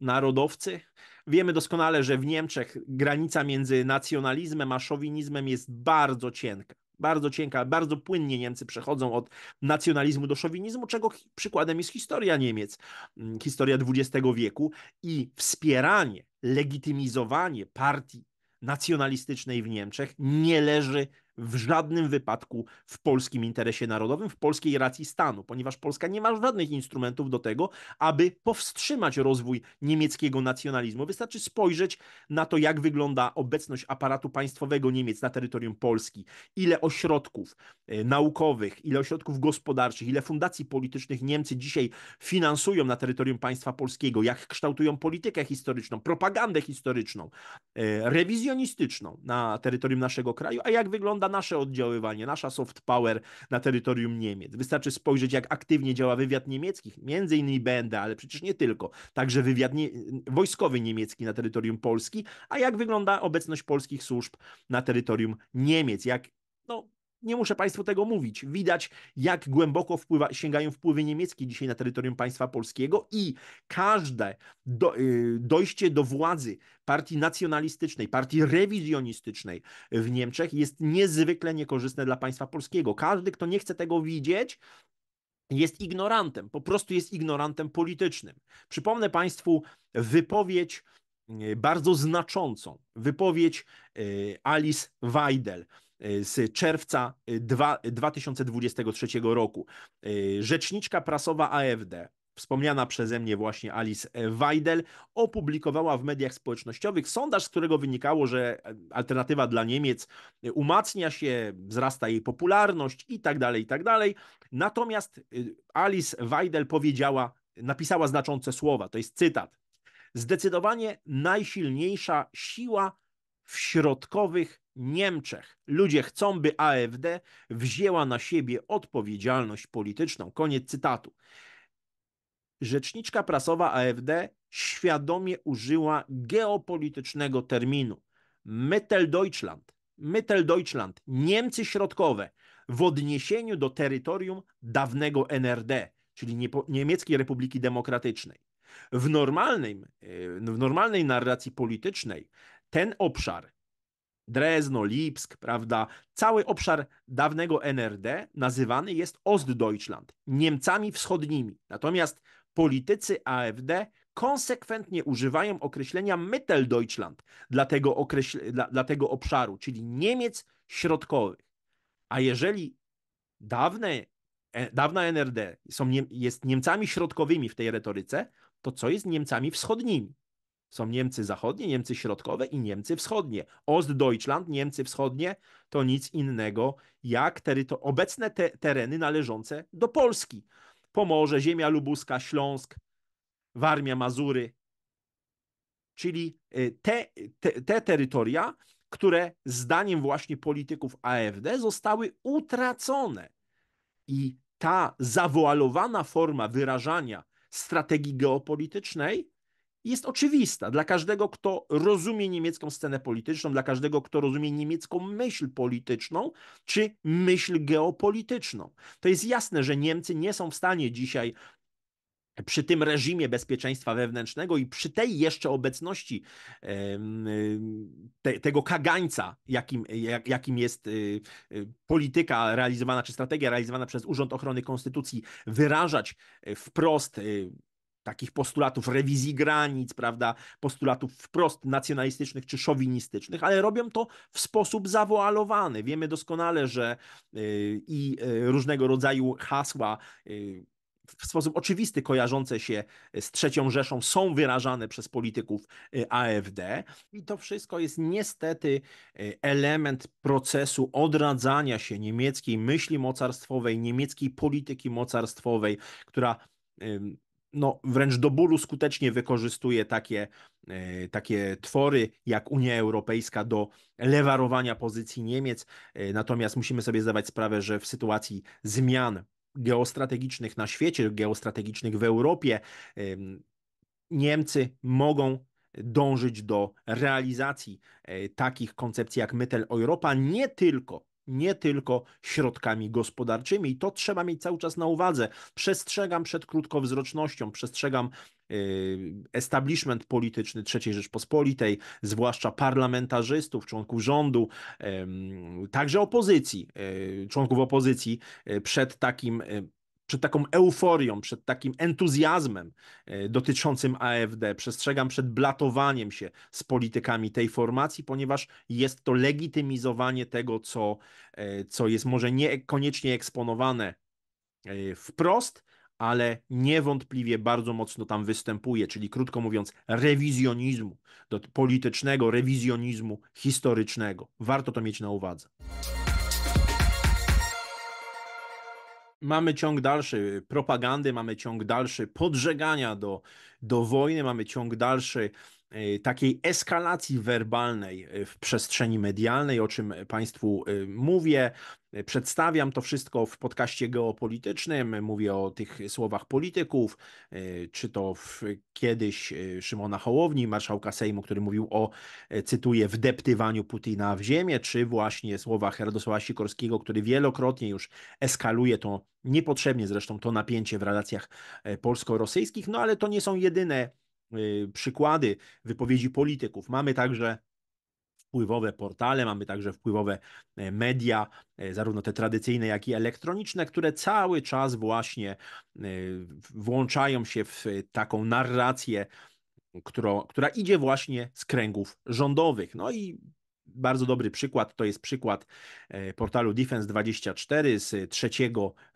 narodowcy, Wiemy doskonale, że w Niemczech granica między nacjonalizmem a szowinizmem jest bardzo cienka. Bardzo cienka, bardzo płynnie Niemcy przechodzą od nacjonalizmu do szowinizmu, czego przykładem jest historia Niemiec, mm, historia XX wieku i wspieranie, legitymizowanie partii nacjonalistycznej w Niemczech nie leży w żadnym wypadku w polskim interesie narodowym, w polskiej racji stanu, ponieważ Polska nie ma żadnych instrumentów do tego, aby powstrzymać rozwój niemieckiego nacjonalizmu. Wystarczy spojrzeć na to, jak wygląda obecność aparatu państwowego Niemiec na terytorium Polski, ile ośrodków e, naukowych, ile ośrodków gospodarczych, ile fundacji politycznych Niemcy dzisiaj finansują na terytorium państwa polskiego, jak kształtują politykę historyczną, propagandę historyczną, e, rewizjonistyczną na terytorium naszego kraju, a jak wygląda nasze oddziaływanie, nasza soft power na terytorium Niemiec. Wystarczy spojrzeć, jak aktywnie działa wywiad niemiecki, między innymi BND, ale przecież nie tylko, także wywiad nie... wojskowy niemiecki na terytorium Polski, a jak wygląda obecność polskich służb na terytorium Niemiec, jak no, nie muszę Państwu tego mówić. Widać, jak głęboko wpływa, sięgają wpływy niemieckie dzisiaj na terytorium państwa polskiego i każde do, y, dojście do władzy partii nacjonalistycznej, partii rewizjonistycznej w Niemczech jest niezwykle niekorzystne dla państwa polskiego. Każdy, kto nie chce tego widzieć, jest ignorantem, po prostu jest ignorantem politycznym. Przypomnę Państwu wypowiedź y, bardzo znaczącą, wypowiedź y, Alice Weidel Y, z czerwca 2023 y, y, roku. Rzeczniczka prasowa AFD, wspomniana przeze mnie właśnie Alice e, Weidel, opublikowała w mediach społecznościowych sondaż, z którego wynikało, że e, alternatywa dla Niemiec umacnia się, wzrasta jej popularność i tak dalej, i tak dalej. Natomiast Alice Weidel powiedziała, napisała znaczące słowa, to jest cytat. Zdecydowanie najsilniejsza siła w środkowych Niemczech. Ludzie chcą, by AfD wzięła na siebie odpowiedzialność polityczną. Koniec cytatu. Rzeczniczka prasowa AfD świadomie użyła geopolitycznego terminu. Mitteldeutschland, Deutschland, Niemcy Środkowe, w odniesieniu do terytorium dawnego NRD, czyli Niemieckiej Republiki Demokratycznej. W, e, w normalnej narracji politycznej ten obszar, Drezno, Lipsk, prawda, cały obszar dawnego NRD nazywany jest Ostdeutschland, Niemcami wschodnimi. Natomiast politycy AfD konsekwentnie używają określenia Mitteldeutschland dla tego, dla, dla tego obszaru, czyli Niemiec środkowych. A jeżeli dawne, e, dawna NRD są, jest Niemcami środkowymi w tej retoryce, to co jest Niemcami wschodnimi? Są Niemcy zachodnie, Niemcy środkowe i Niemcy wschodnie. Ostdeutschland, Niemcy wschodnie to nic innego jak teryto- obecne te tereny należące do Polski. Pomorze, ziemia lubuska, Śląsk, Warmia, Mazury. Czyli y, te, te, te terytoria, które zdaniem właśnie polityków AfD zostały utracone. I ta zawoalowana forma wyrażania strategii geopolitycznej jest oczywista dla każdego, kto rozumie niemiecką scenę polityczną, dla każdego, kto rozumie niemiecką myśl polityczną czy myśl geopolityczną. To jest jasne, że Niemcy nie są w stanie dzisiaj przy tym reżimie bezpieczeństwa wewnętrznego i przy tej jeszcze obecności te, tego kagańca, jakim, jak, jakim jest y, y, polityka realizowana, czy strategia realizowana przez Urząd Ochrony Konstytucji, wyrażać y, wprost takich postulatów rewizji granic, prawda, postulatów wprost nacjonalistycznych czy szowinistycznych, ale robią to w sposób zawoalowany. Wiemy doskonale, że y, i y, różnego rodzaju hasła y, w sposób oczywisty kojarzące się z trzecią Rzeszą są wyrażane przez polityków AfD i to wszystko jest niestety element procesu odradzania się niemieckiej myśli mocarstwowej, niemieckiej polityki mocarstwowej, która no, wręcz do bólu skutecznie wykorzystuje takie, e, takie twory jak Unia Europejska do lewarowania pozycji Niemiec. E, natomiast musimy sobie zdawać sprawę, że w sytuacji zmian geostrategicznych na świecie, geostrategicznych w Europie, Niemcy mogą dążyć do realizacji e, takich koncepcji jak Mittel Europa, nie tylko nie tylko środkami gospodarczymi. I to trzeba mieć cały czas na uwadze. Przestrzegam przed krótkowzrocznością, przestrzegam y, establishment polityczny III Rzeczpospolitej, zwłaszcza parlamentarzystów, członków rządu, także opozycji, y, członków opozycji y, przed takim przed taką euforią, przed takim entuzjazmem e, dotyczącym AfD. Przestrzegam przed blatowaniem się z politykami tej formacji, ponieważ jest to legitymizowanie tego, co, e, co jest może niekoniecznie eksponowane e, wprost, ale niewątpliwie bardzo mocno tam występuje, czyli krótko mówiąc, rewizjonizmu, do politycznego rewizjonizmu historycznego. Warto to mieć na uwadze. mamy ciąg dalszy propagandy, mamy ciąg dalszy podżegania do, do wojny, mamy ciąg dalszy E, takiej eskalacji werbalnej e, w przestrzeni medialnej, o czym Państwu e, mówię. Przedstawiam to wszystko w podcaście geopolitycznym. Mówię o tych słowach polityków, czy to kiedyś Szymona Hołowni, marszałka Sejmu, który mówił o, cytuję, wdeptywaniu Putina w ziemię, czy właśnie słowach Radosława Sikorskiego, który wielokrotnie już eskaluje to niepotrzebnie zresztą to napięcie w relacjach polsko-rosyjskich. No ale to nie są jedyne Y, przykłady wypowiedzi polityków. Mamy także wpływowe portale, mamy także wpływowe e, media, e, zarówno te tradycyjne, jak i elektroniczne, które cały czas właśnie e, włączają się w taką narrację, która, która idzie właśnie z kręgów rządowych. No i bardzo dobry przykład to jest przykład portalu Defense24 z 3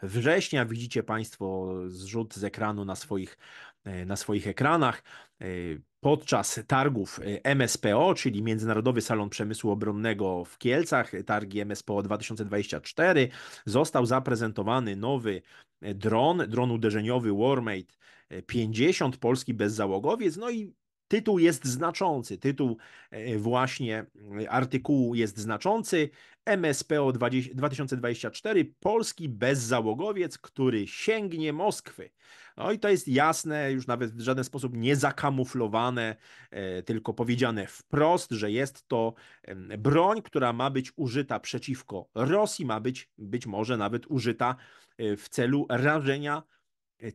września. Widzicie Państwo zrzut z ekranu na swoich E, na swoich ekranach. E, podczas targów e, MSPO, czyli Międzynarodowy Salon Przemysłu Obronnego w Kielcach, targi MSPO 2024, został zaprezentowany nowy dron, dron uderzeniowy Warmate 50, polski bezzałogowiec, no i tytuł jest znaczący. Tytuł e, właśnie e, artykułu jest znaczący. MSPO 20, 2024 Polski bezzałogowiec, który sięgnie Moskwy. No i to jest jasne, już nawet w żaden sposób nie zakamuflowane, e, tylko powiedziane wprost, że jest to broń, która ma być użyta przeciwko Rosji, ma być być może nawet użyta w celu rażenia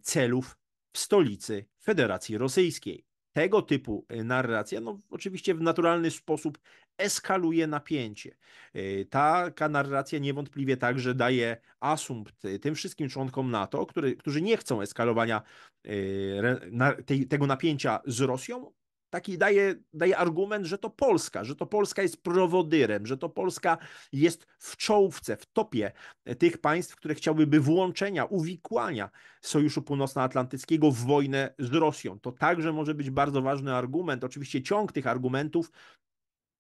celów w stolicy Federacji Rosyjskiej tego typu e, narracja, no oczywiście w naturalny sposób eskaluje napięcie. E, taka narracja niewątpliwie także daje asumpt e, tym wszystkim członkom NATO, który, którzy nie chcą eskalowania tej, tego napięcia z Rosją, taki daje, daje argument, że to Polska, że to Polska jest prowodyrem, że to Polska jest w czołówce, w topie e, tych państw, które chciałyby włączenia, uwikłania Sojuszu Północnoatlantyckiego w wojnę z Rosją. To także może być bardzo ważny argument. Oczywiście ciąg tych argumentów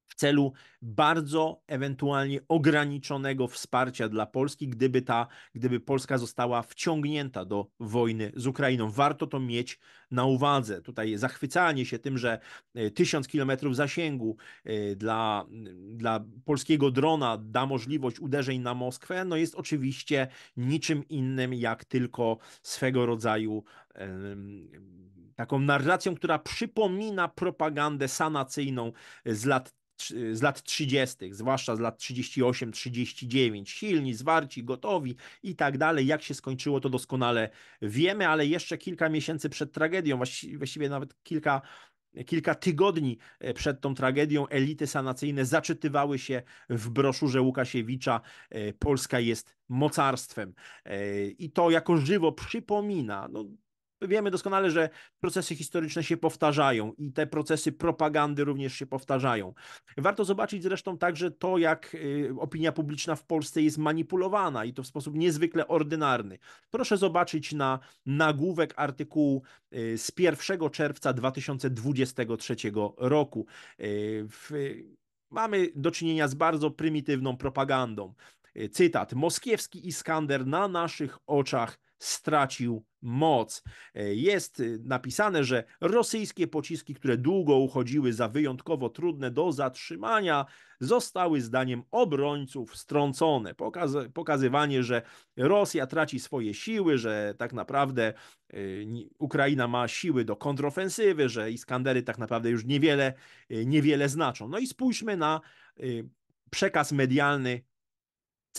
w celu bardzo ewentualnie ograniczonego wsparcia dla Polski, gdyby ta, gdyby Polska została wciągnięta do wojny z Ukrainą. Warto to mieć na uwadze. Tutaj zachwycanie się tym, że e, tysiąc kilometrów zasięgu e, dla, dla polskiego drona da możliwość uderzeń na Moskwę, no jest oczywiście niczym innym jak tylko swego rodzaju taką narracją, która przypomina propagandę sanacyjną z lat Y, z lat 30., zwłaszcza z lat 38, 39, silni, zwarci, gotowi i tak dalej. Jak się skończyło, to doskonale wiemy, ale jeszcze kilka miesięcy przed tragedią, właściwie nawet kilka Kilka tygodni e, przed tą tragedią elity sanacyjne zaczytywały się w broszurze Łukasiewicza e, Polska jest mocarstwem. E, I to jako żywo przypomina, no, wiemy doskonale, że procesy historyczne się powtarzają i te procesy propagandy również się powtarzają. Warto zobaczyć zresztą także to, jak y, opinia publiczna w Polsce jest manipulowana i to w sposób niezwykle ordynarny. Proszę zobaczyć na nagłówek artykułu y, z 1 czerwca 2023 roku. Y, mamy do czynienia z bardzo prymitywną propagandą. Cytat: Moskiewski Iskander na naszych oczach stracił moc. E, jest y, napisane, że rosyjskie pociski, które długo uchodziły za wyjątkowo trudne do zatrzymania, zostały zdaniem obrońców strącone. Pokaz pokazywanie, że Rosja traci swoje siły, że tak naprawdę y, Ukraina ma siły do kontrofensywy, że Iskandery tak naprawdę już niewiele, y, niewiele znaczą. No i spójrzmy na przekaz medialny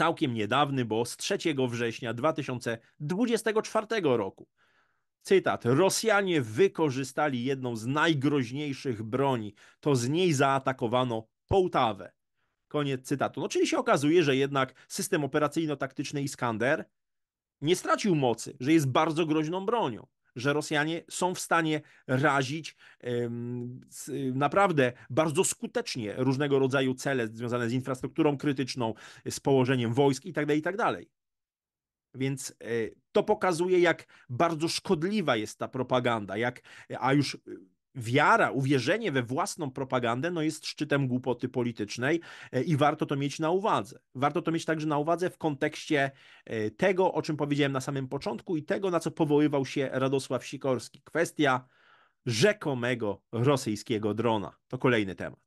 całkiem niedawny, bo z 3 września 2024 roku. Cytat: Rosjanie wykorzystali jedną z najgroźniejszych broni, to z niej zaatakowano Połtawę. Koniec cytatu. No, czyli się okazuje, że jednak system operacyjno-taktyczny Iskander nie stracił mocy, że jest bardzo groźną bronią że Rosjanie są w stanie razić naprawdę bardzo skutecznie różnego rodzaju cele związane z infrastrukturą krytyczną, z położeniem wojsk itd. Tak itd. Tak Więc e, to pokazuje, jak bardzo szkodliwa jest ta propaganda, jak, a już wiara, uwierzenie we własną propagandę no jest szczytem głupoty politycznej e, i warto to mieć na uwadze. Warto to mieć także na uwadze w kontekście e, tego, o czym powiedziałem na samym początku i tego, na co powoływał się Radosław Sikorski. Kwestia rzekomego rosyjskiego drona. To kolejny temat.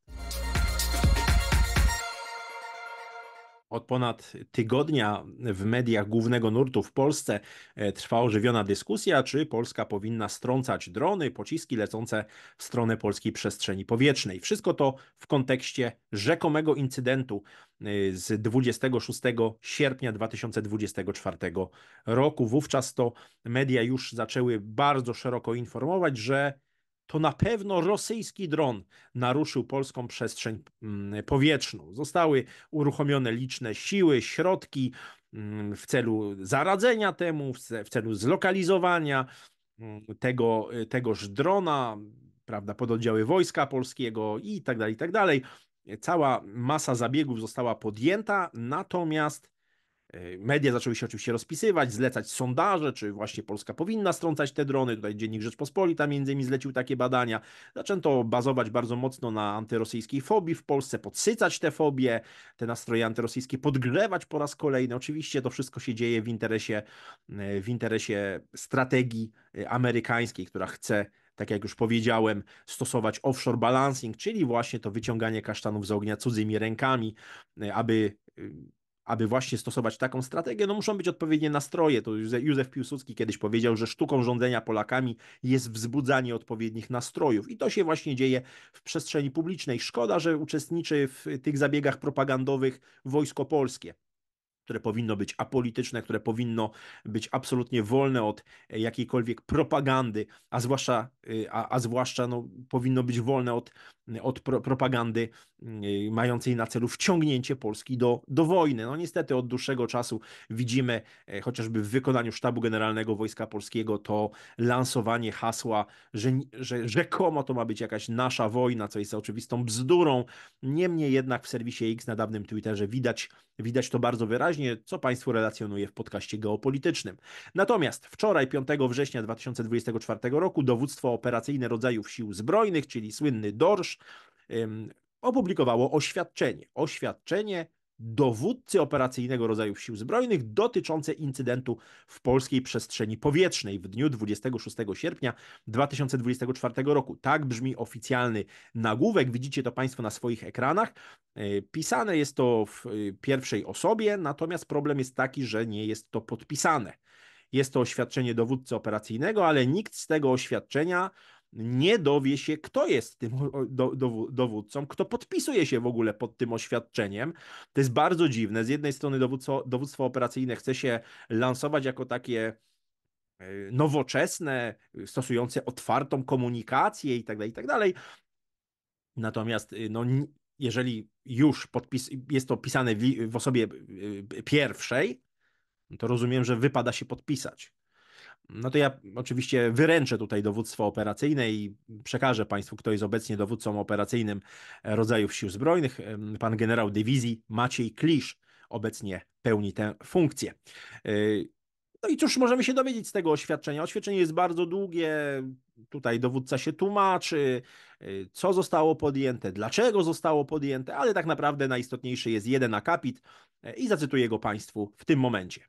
Od ponad tygodnia w mediach głównego nurtu w Polsce e, trwa ożywiona dyskusja, czy Polska powinna strącać drony, pociski lecące w stronę polskiej przestrzeni powietrznej. Wszystko to w kontekście rzekomego incydentu e, z 26 sierpnia 2024 roku. Wówczas to media już zaczęły bardzo szeroko informować, że to na pewno rosyjski dron naruszył polską przestrzeń mm, powietrzną. Zostały uruchomione liczne siły, środki mm, w celu zaradzenia temu, w celu zlokalizowania mm, tego, tegoż drona, prawda, oddziały Wojska Polskiego i tak dalej, i tak dalej. Cała masa zabiegów została podjęta, natomiast Y, media zaczęły się oczywiście rozpisywać, zlecać sondaże, czy właśnie Polska powinna strącać te drony. Tutaj Dziennik Rzeczpospolita między innymi zlecił takie badania. Zaczęto bazować bardzo mocno na antyrosyjskiej fobii w Polsce, podsycać te fobie, te nastroje antyrosyjskie podgrzewać po raz kolejny. Oczywiście to wszystko się dzieje w interesie, y, w interesie strategii y, amerykańskiej, która chce tak jak już powiedziałem, stosować offshore balancing, czyli właśnie to wyciąganie kasztanów z ognia cudzymi rękami, aby aby właśnie stosować taką strategię, no muszą być odpowiednie nastroje. To Józef Piłsudski kiedyś powiedział, że sztuką rządzenia Polakami jest wzbudzanie odpowiednich nastrojów. I to się właśnie dzieje w przestrzeni publicznej. Szkoda, że uczestniczy w tych zabiegach propagandowych wojsko polskie które powinno być apolityczne, które powinno być absolutnie wolne od e, jakiejkolwiek propagandy, a zwłaszcza, y, a, a zwłaszcza no, powinno być wolne od, y, od pro, propagandy y, mającej na celu wciągnięcie Polski do, do wojny. No niestety od dłuższego czasu widzimy e, chociażby w wykonaniu Sztabu Generalnego Wojska Polskiego to lansowanie hasła, że, że rzekomo to ma być jakaś nasza wojna, co jest oczywistą bzdurą. Niemniej jednak w serwisie X na dawnym Twitterze widać, widać to bardzo wyraźnie, wyraźnie, co Państwu relacjonuje w podcaście geopolitycznym. Natomiast wczoraj, 5 września 2024 roku, dowództwo operacyjne rodzajów sił zbrojnych, czyli słynny DORSZ, opublikowało oświadczenie. Oświadczenie dowódcy operacyjnego rodzaju sił zbrojnych dotyczące incydentu w polskiej przestrzeni powietrznej w dniu 26 sierpnia 2024 roku. Tak brzmi oficjalny nagłówek. Widzicie to Państwo na swoich ekranach. E, pisane jest to w e, pierwszej osobie, natomiast problem jest taki, że nie jest to podpisane. Jest to oświadczenie dowódcy operacyjnego, ale nikt z tego oświadczenia nie dowie się, kto jest tym dowódcą, kto podpisuje się w ogóle pod tym oświadczeniem. To jest bardzo dziwne. Z jednej strony dowódco, dowództwo operacyjne chce się lansować jako takie e, nowoczesne, stosujące otwartą komunikację i tak dalej, i tak dalej. Natomiast y, no, jeżeli już podpis, jest to pisane w, w osobie y, pierwszej, no to rozumiem, że wypada się podpisać. No to ja oczywiście wyręczę tutaj dowództwo operacyjne i przekażę Państwu, kto jest obecnie dowódcą operacyjnym e, rodzajów sił zbrojnych. Pan generał dywizji Maciej Klisz obecnie pełni tę funkcję. E, no i cóż możemy się dowiedzieć z tego oświadczenia? Oświadczenie jest bardzo długie, tutaj dowódca się tłumaczy, e, co zostało podjęte, dlaczego zostało podjęte, ale tak naprawdę najistotniejszy jest jeden akapit i zacytuję go Państwu w tym momencie.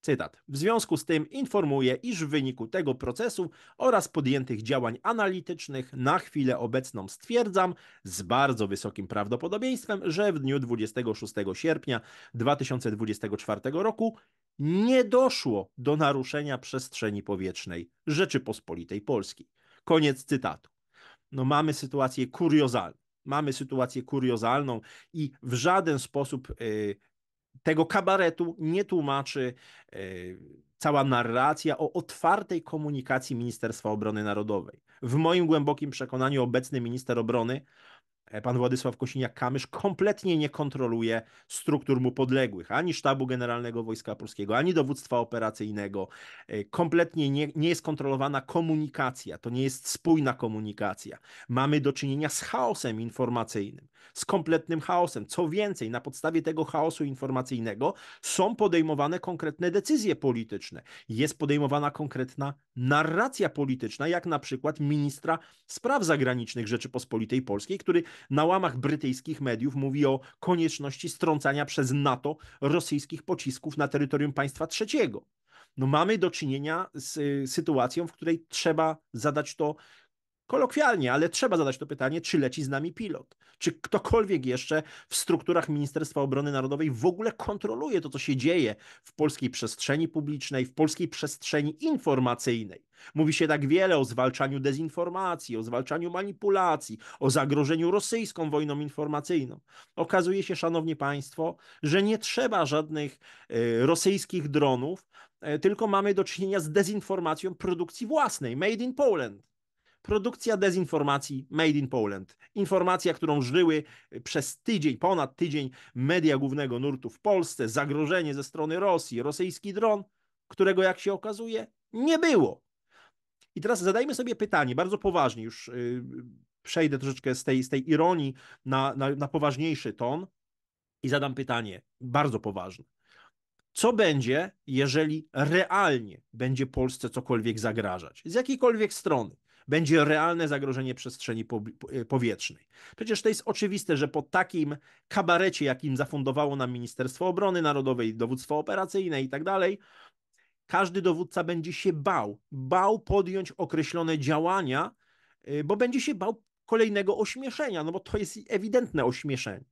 Cytat. W związku z tym informuję, iż w wyniku tego procesu oraz podjętych działań analitycznych na chwilę obecną stwierdzam z bardzo wysokim prawdopodobieństwem, że w dniu 26 sierpnia 2024 roku nie doszło do naruszenia przestrzeni powietrznej Rzeczypospolitej Polskiej. Koniec cytatu. No mamy sytuację kuriozalną mamy sytuację kuriozalną i w żaden sposób y, tego kabaretu nie tłumaczy e, cała narracja o otwartej komunikacji Ministerstwa Obrony Narodowej. W moim głębokim przekonaniu obecny minister obrony E, pan Władysław Kosiniak-Kamysz kompletnie nie kontroluje struktur mu podległych, ani Sztabu Generalnego Wojska Polskiego, ani dowództwa operacyjnego. E, kompletnie nie, nie jest kontrolowana komunikacja, to nie jest spójna komunikacja. Mamy do czynienia z chaosem informacyjnym, z kompletnym chaosem. Co więcej, na podstawie tego chaosu informacyjnego są podejmowane konkretne decyzje polityczne. Jest podejmowana konkretna narracja polityczna, jak na przykład ministra spraw zagranicznych Rzeczypospolitej Polskiej, który na łamach brytyjskich mediów mówi o konieczności strącania przez NATO rosyjskich pocisków na terytorium państwa trzeciego. No mamy do czynienia z y, sytuacją, w której trzeba zadać to kolokwialnie, ale trzeba zadać to pytanie, czy leci z nami pilot? Czy ktokolwiek jeszcze w strukturach Ministerstwa Obrony Narodowej w ogóle kontroluje to, co się dzieje w polskiej przestrzeni publicznej, w polskiej przestrzeni informacyjnej? Mówi się tak wiele o zwalczaniu dezinformacji, o zwalczaniu manipulacji, o zagrożeniu rosyjską wojną informacyjną. Okazuje się, szanowni państwo, że nie trzeba żadnych e, rosyjskich dronów, e, tylko mamy do czynienia z dezinformacją produkcji własnej, made in Poland. Produkcja dezinformacji made in Poland. Informacja, którą żyły y, przez tydzień, ponad tydzień media głównego nurtu w Polsce, zagrożenie ze strony Rosji, rosyjski dron, którego jak się okazuje nie było. I teraz zadajmy sobie pytanie, bardzo poważnie, już y, przejdę troszeczkę z tej, z tej ironii na, na, na poważniejszy ton i zadam pytanie bardzo poważne. Co będzie, jeżeli realnie będzie Polsce cokolwiek zagrażać? Z jakiejkolwiek strony? będzie realne zagrożenie przestrzeni e, powietrznej. Przecież to jest oczywiste, że po takim kabarecie, jakim zafundowało nam Ministerstwo Obrony Narodowej, dowództwo operacyjne i tak dalej, każdy dowódca będzie się bał, bał podjąć określone działania, y, bo będzie się bał kolejnego ośmieszenia, no bo to jest ewidentne ośmieszenie.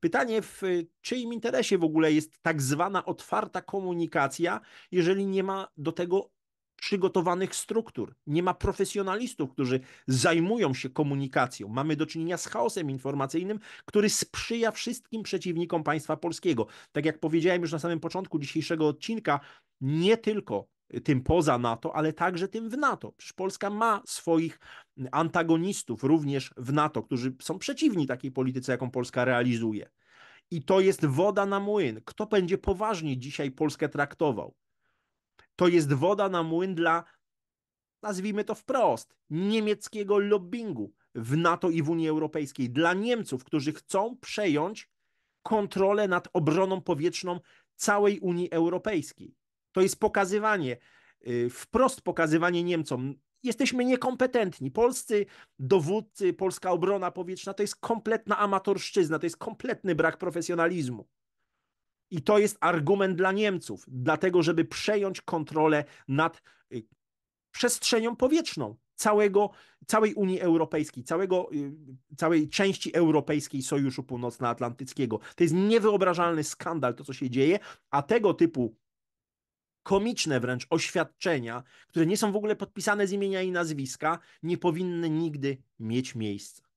Pytanie, w y, czyim interesie w ogóle jest tak zwana otwarta komunikacja, jeżeli nie ma do tego przygotowanych struktur, nie ma profesjonalistów, którzy zajmują się komunikacją. Mamy do czynienia z chaosem informacyjnym, który sprzyja wszystkim przeciwnikom państwa polskiego. Tak jak powiedziałem już na samym początku dzisiejszego odcinka, nie tylko tym poza NATO, ale także tym w NATO. Przecież Polska ma swoich antagonistów również w NATO, którzy są przeciwni takiej polityce, jaką Polska realizuje. I to jest woda na młyn. Kto będzie poważnie dzisiaj Polskę traktował? To jest woda na młyn dla, nazwijmy to wprost, niemieckiego lobbingu w NATO i w Unii Europejskiej, dla Niemców, którzy chcą przejąć kontrolę nad obroną powietrzną całej Unii Europejskiej. To jest pokazywanie, y, wprost pokazywanie Niemcom, jesteśmy niekompetentni. Polscy dowódcy, polska obrona powietrzna to jest kompletna amatorszczyzna, to jest kompletny brak profesjonalizmu. I to jest argument dla Niemców, dlatego żeby przejąć kontrolę nad y, przestrzenią powietrzną całego, całej Unii Europejskiej, całego, y, całej części Europejskiej Sojuszu Północnoatlantyckiego. To jest niewyobrażalny skandal, to co się dzieje, a tego typu komiczne wręcz oświadczenia, które nie są w ogóle podpisane z imienia i nazwiska, nie powinny nigdy mieć miejsca.